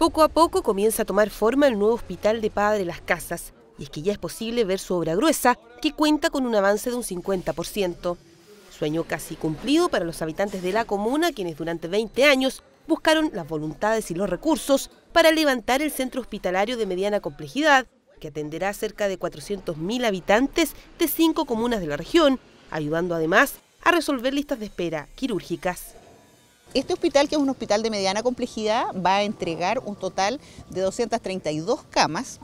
Poco a poco comienza a tomar forma el nuevo hospital de Padre Las Casas, y es que ya es posible ver su obra gruesa, que cuenta con un avance de un 50%. Sueño casi cumplido para los habitantes de la comuna, quienes durante 20 años buscaron las voluntades y los recursos para levantar el centro hospitalario de mediana complejidad, que atenderá a cerca de 400.000 habitantes de cinco comunas de la región, ayudando además a resolver listas de espera quirúrgicas. Este hospital, que es un hospital de mediana complejidad, va a entregar un total de 232 camas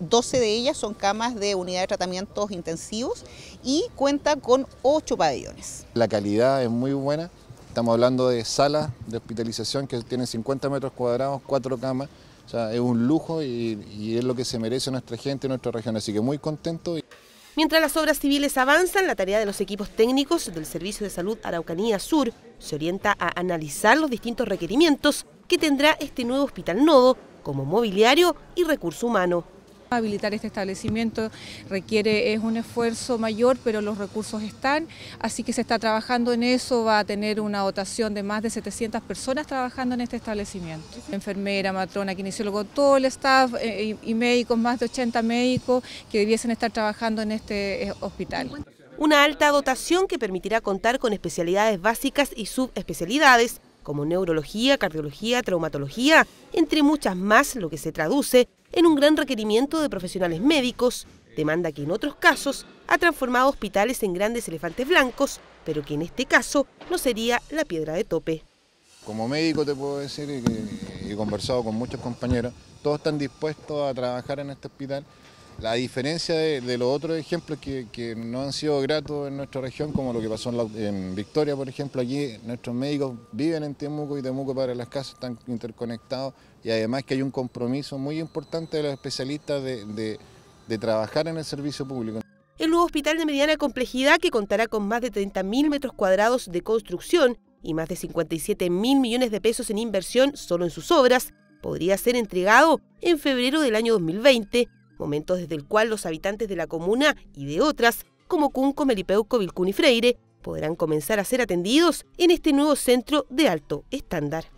12 de ellas son camas de unidad de tratamientos intensivos y cuenta con 8 pabellones. La calidad es muy buena, estamos hablando de salas de hospitalización que tienen 50 metros cuadrados, 4 camas, o sea, es un lujo y, y es lo que se merece nuestra gente, nuestra región, así que muy contento. Mientras las obras civiles avanzan, la tarea de los equipos técnicos del Servicio de Salud Araucanía Sur se orienta a analizar los distintos requerimientos que tendrá este nuevo hospital nodo como mobiliario y recurso humano. Habilitar este establecimiento requiere es un esfuerzo mayor, pero los recursos están, así que se está trabajando en eso, va a tener una dotación de más de 700 personas trabajando en este establecimiento. Enfermera, matrona, kinesiólogo, todo el staff eh, y médicos, más de 80 médicos que debiesen estar trabajando en este eh, hospital. Una alta dotación que permitirá contar con especialidades básicas y subespecialidades como neurología, cardiología, traumatología, entre muchas más, lo que se traduce en un gran requerimiento de profesionales médicos, demanda que en otros casos ha transformado hospitales en grandes elefantes blancos, pero que en este caso no sería la piedra de tope. Como médico te puedo decir, y he conversado con muchos compañeros, todos están dispuestos a trabajar en este hospital la diferencia de, los otros ejemplos que, no han sido gratos en nuestra región, como lo que pasó en, Victoria, por ejemplo, aquí nuestros médicos viven en Temuco y Temuco para las casas están interconectados y además que hay un compromiso muy importante de los especialistas de, trabajar en el servicio público. El nuevo hospital de mediana complejidad, que contará con más de 30.000 metros cuadrados de construcción y más de 57.000 millones de pesos en inversión solo en sus obras, podría ser entregado en febrero del año 2020 momento desde el cual los habitantes de la comuna y de otras, como Cunco, Melipeuco, Vilcún y Freire, podrán comenzar a ser atendidos en este nuevo centro de alto estándar.